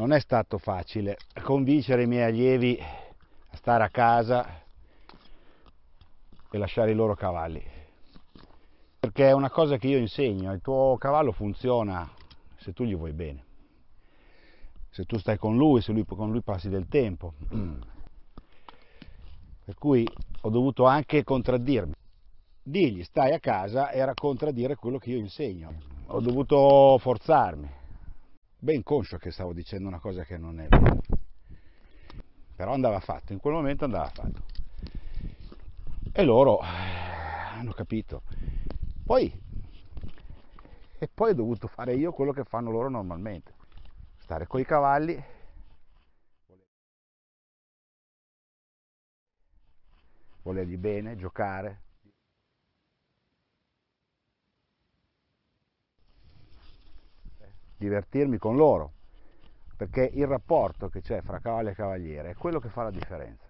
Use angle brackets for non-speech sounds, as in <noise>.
non è stato facile convincere i miei allievi a stare a casa e lasciare i loro cavalli. Perché è una cosa che io insegno, il tuo cavallo funziona se tu gli vuoi bene, se tu stai con lui, se lui, con lui passi del tempo. <clears throat> Per cui ho dovuto anche contraddirmi. Digli stai a casa era contraddire quello che io insegno. Ho dovuto forzarmi ben conscio che stavo dicendo una cosa che non è vera. Però andava fatto, in quel momento andava fatto. E loro eh, hanno capito. Poi, e poi ho dovuto fare io quello che fanno loro normalmente, stare coi cavalli. Volergli bene, giocare, divertirmi con loro, perché il rapporto che c'è fra cavallo e cavaliere è quello che fa la differenza.